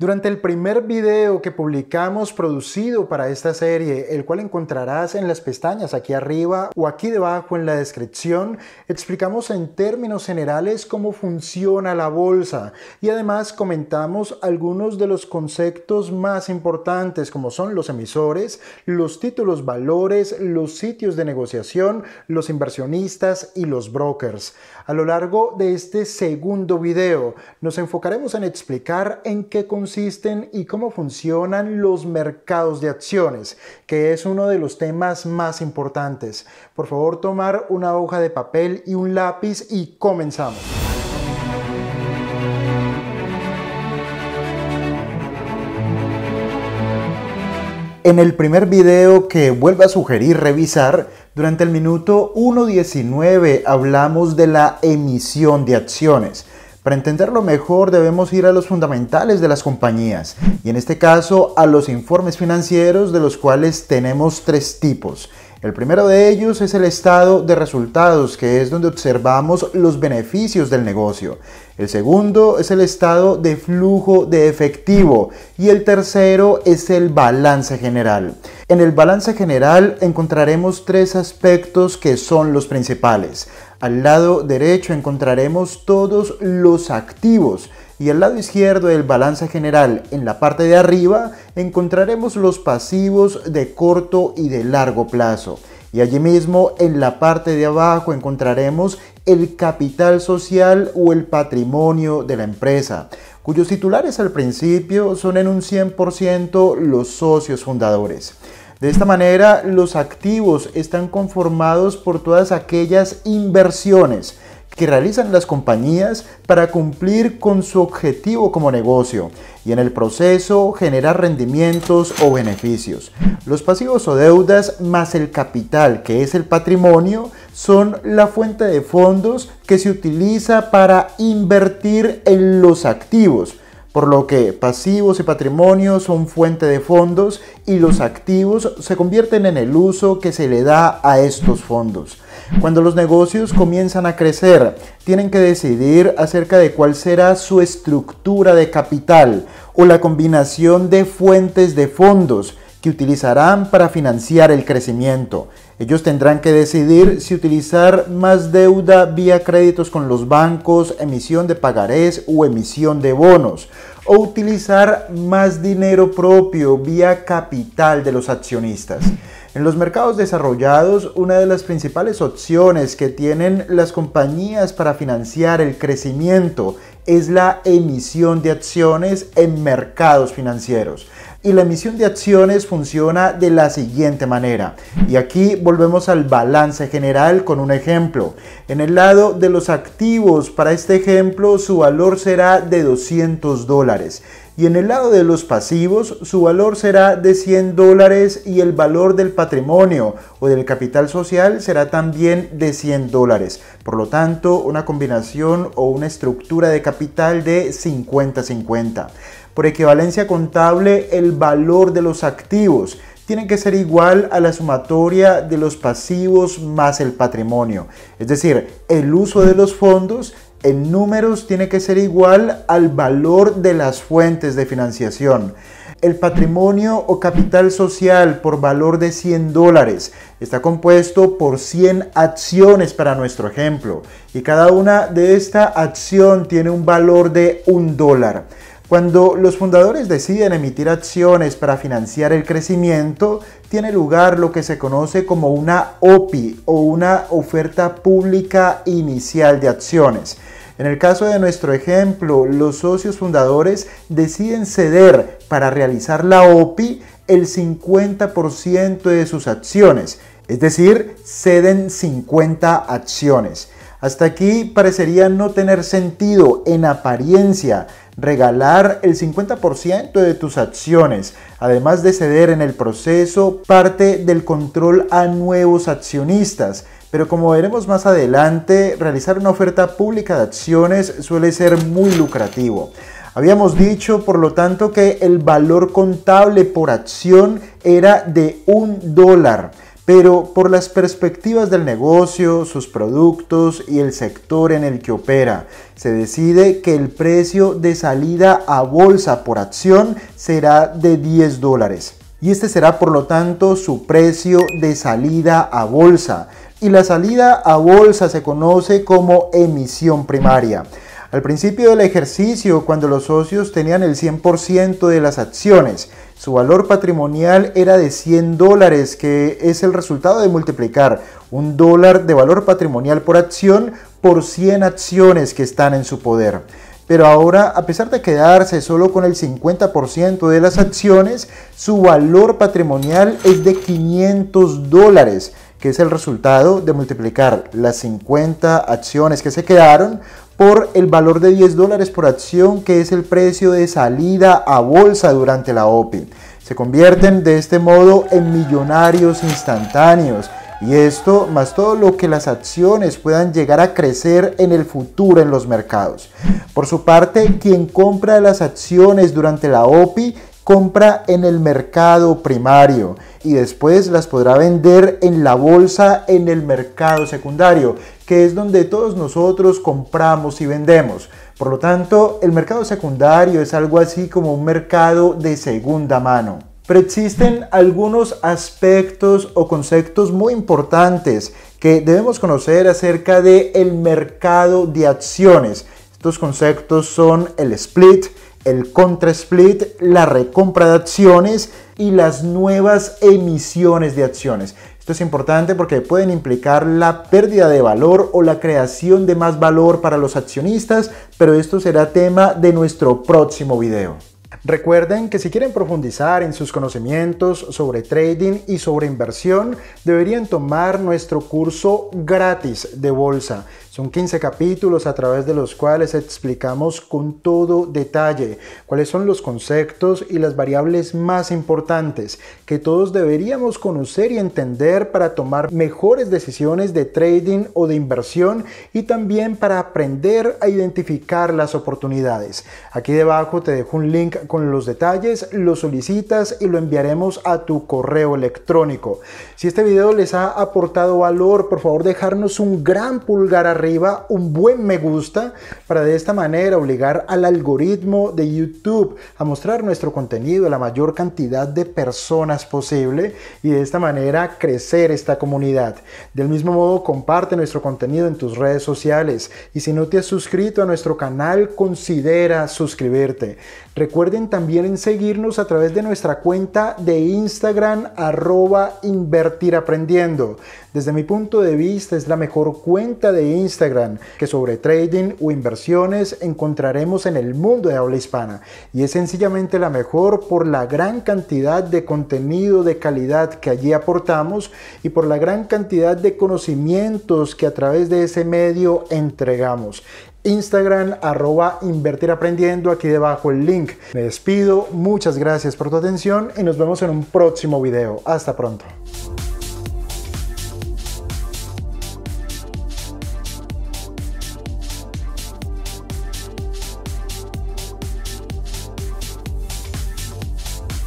Durante el primer video que publicamos producido para esta serie, el cual encontrarás en las pestañas aquí arriba o aquí debajo en la descripción, explicamos en términos generales cómo funciona la bolsa y además comentamos algunos de los conceptos más importantes como son los emisores, los títulos valores, los sitios de negociación, los inversionistas y los brokers. A lo largo de este segundo video nos enfocaremos en explicar en qué consiste consisten y cómo funcionan los mercados de acciones, que es uno de los temas más importantes. Por favor, tomar una hoja de papel y un lápiz y comenzamos. En el primer video que vuelvo a sugerir revisar, durante el minuto 1.19 hablamos de la emisión de acciones. Para entenderlo mejor debemos ir a los fundamentales de las compañías y en este caso a los informes financieros de los cuales tenemos tres tipos. El primero de ellos es el estado de resultados, que es donde observamos los beneficios del negocio. El segundo es el estado de flujo de efectivo. Y el tercero es el balance general. En el balance general encontraremos tres aspectos que son los principales. Al lado derecho encontraremos todos los activos y al lado izquierdo del balance general, en la parte de arriba, encontraremos los pasivos de corto y de largo plazo. Y allí mismo en la parte de abajo encontraremos el capital social o el patrimonio de la empresa, cuyos titulares al principio son en un 100% los socios fundadores. De esta manera, los activos están conformados por todas aquellas inversiones que realizan las compañías para cumplir con su objetivo como negocio y en el proceso generar rendimientos o beneficios. Los pasivos o deudas más el capital, que es el patrimonio, son la fuente de fondos que se utiliza para invertir en los activos por lo que pasivos y patrimonio son fuente de fondos y los activos se convierten en el uso que se le da a estos fondos. Cuando los negocios comienzan a crecer, tienen que decidir acerca de cuál será su estructura de capital o la combinación de fuentes de fondos que utilizarán para financiar el crecimiento. Ellos tendrán que decidir si utilizar más deuda vía créditos con los bancos, emisión de pagarés o emisión de bonos, o utilizar más dinero propio vía capital de los accionistas. En los mercados desarrollados, una de las principales opciones que tienen las compañías para financiar el crecimiento es la emisión de acciones en mercados financieros y la emisión de acciones funciona de la siguiente manera. Y aquí volvemos al balance general con un ejemplo. En el lado de los activos, para este ejemplo, su valor será de 200 dólares y en el lado de los pasivos su valor será de 100 dólares y el valor del patrimonio o del capital social será también de 100 dólares. Por lo tanto, una combinación o una estructura de capital de 50-50. Por equivalencia contable, el valor de los activos tiene que ser igual a la sumatoria de los pasivos más el patrimonio. Es decir, el uso de los fondos en números tiene que ser igual al valor de las fuentes de financiación. El patrimonio o capital social por valor de 100 dólares está compuesto por 100 acciones para nuestro ejemplo y cada una de esta acción tiene un valor de un dólar. Cuando los fundadores deciden emitir acciones para financiar el crecimiento, tiene lugar lo que se conoce como una OPI o una oferta pública inicial de acciones. En el caso de nuestro ejemplo, los socios fundadores deciden ceder para realizar la OPI el 50% de sus acciones, es decir, ceden 50 acciones. Hasta aquí parecería no tener sentido en apariencia regalar el 50% de tus acciones, además de ceder en el proceso parte del control a nuevos accionistas. Pero como veremos más adelante, realizar una oferta pública de acciones suele ser muy lucrativo. Habíamos dicho, por lo tanto, que el valor contable por acción era de un dólar pero por las perspectivas del negocio, sus productos y el sector en el que opera. Se decide que el precio de salida a bolsa por acción será de 10 dólares. Y este será por lo tanto su precio de salida a bolsa. Y la salida a bolsa se conoce como emisión primaria. Al principio del ejercicio, cuando los socios tenían el 100% de las acciones su valor patrimonial era de 100 dólares, que es el resultado de multiplicar un dólar de valor patrimonial por acción por 100 acciones que están en su poder pero ahora a pesar de quedarse solo con el 50% de las acciones, su valor patrimonial es de 500 dólares que es el resultado de multiplicar las 50 acciones que se quedaron por el valor de 10 dólares por acción, que es el precio de salida a bolsa durante la OPI. Se convierten de este modo en millonarios instantáneos. Y esto más todo lo que las acciones puedan llegar a crecer en el futuro en los mercados. Por su parte, quien compra las acciones durante la OPI compra en el mercado primario y después las podrá vender en la bolsa en el mercado secundario, que es donde todos nosotros compramos y vendemos. Por lo tanto, el mercado secundario es algo así como un mercado de segunda mano. Pero existen algunos aspectos o conceptos muy importantes que debemos conocer acerca del el mercado de acciones. Estos conceptos son el split, el contra split, la recompra de acciones y las nuevas emisiones de acciones. Esto es importante porque pueden implicar la pérdida de valor o la creación de más valor para los accionistas, pero esto será tema de nuestro próximo video. Recuerden que si quieren profundizar en sus conocimientos sobre trading y sobre inversión, deberían tomar nuestro curso gratis de bolsa. Son 15 capítulos a través de los cuales explicamos con todo detalle cuáles son los conceptos y las variables más importantes que todos deberíamos conocer y entender para tomar mejores decisiones de trading o de inversión y también para aprender a identificar las oportunidades. Aquí debajo te dejo un link con los detalles, lo solicitas y lo enviaremos a tu correo electrónico. Si este video les ha aportado valor, por favor dejarnos un gran pulgar arriba un buen me gusta, para de esta manera obligar al algoritmo de YouTube a mostrar nuestro contenido a la mayor cantidad de personas posible y de esta manera crecer esta comunidad. Del mismo modo, comparte nuestro contenido en tus redes sociales y si no te has suscrito a nuestro canal, considera suscribirte. Recuerden también en seguirnos a través de nuestra cuenta de Instagram arroba invertir aprendiendo. Desde mi punto de vista es la mejor cuenta de Instagram que sobre trading o inversiones encontraremos en el mundo de habla hispana y es sencillamente la mejor por la gran cantidad de contenido de calidad que allí aportamos y por la gran cantidad de conocimientos que a través de ese medio entregamos. Instagram, arroba invertir aprendiendo, aquí debajo el link. Me despido, muchas gracias por tu atención y nos vemos en un próximo video. Hasta pronto.